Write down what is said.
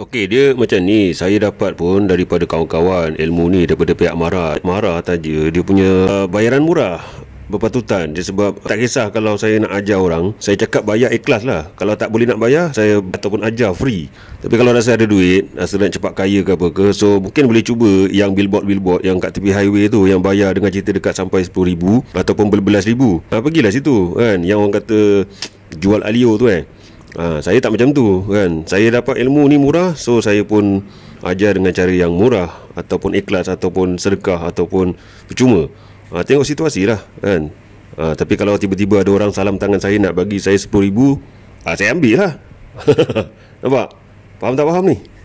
Okey dia macam ni saya dapat pun daripada kawan-kawan ilmu ni daripada pihak Mara Mara tadi dia punya uh, bayaran murah berpatutan dia sebab tak kisah kalau saya nak ajar orang saya cakap bayar ikhlas lah kalau tak boleh nak bayar saya ataupun ajar free tapi kalau rasa ada duit rasa nak cepat kaya ke apa ke so mungkin boleh cuba yang billboard-billboard yang kat tepi highway tu yang bayar dengan cerita dekat sampai RM10,000 ataupun berbelas ribu ha, pergilah situ kan yang orang kata jual alio tu eh kan? ha, saya tak macam tu kan saya dapat ilmu ni murah so saya pun ajar dengan cara yang murah ataupun ikhlas ataupun sedekah ataupun percuma ha, tengok situasi lah kan ha, tapi kalau tiba-tiba ada orang salam tangan saya nak bagi saya RM10,000 ha, saya ambil lah nampak? faham tak faham ni?